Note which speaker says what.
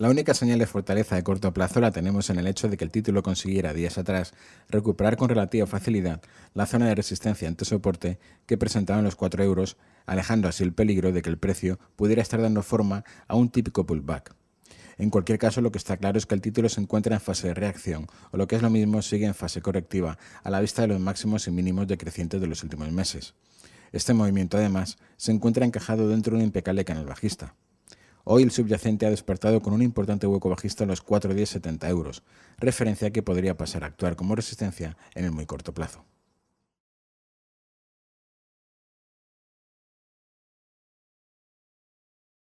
Speaker 1: La única señal de fortaleza de corto plazo la tenemos en el hecho de que el título consiguiera días atrás recuperar con relativa facilidad la zona de resistencia ante soporte que presentaban los 4 euros, alejando así el peligro de que el precio pudiera estar dando forma a un típico pullback. En cualquier caso, lo que está claro es que el título se encuentra en fase de reacción, o lo que es lo mismo, sigue en fase correctiva, a la vista de los máximos y mínimos decrecientes de los últimos meses. Este movimiento, además, se encuentra encajado dentro de un impecable canal bajista. Hoy el subyacente ha despertado con un importante hueco bajista en los 4,1070 euros, referencia que podría pasar a actuar como resistencia en el muy corto plazo.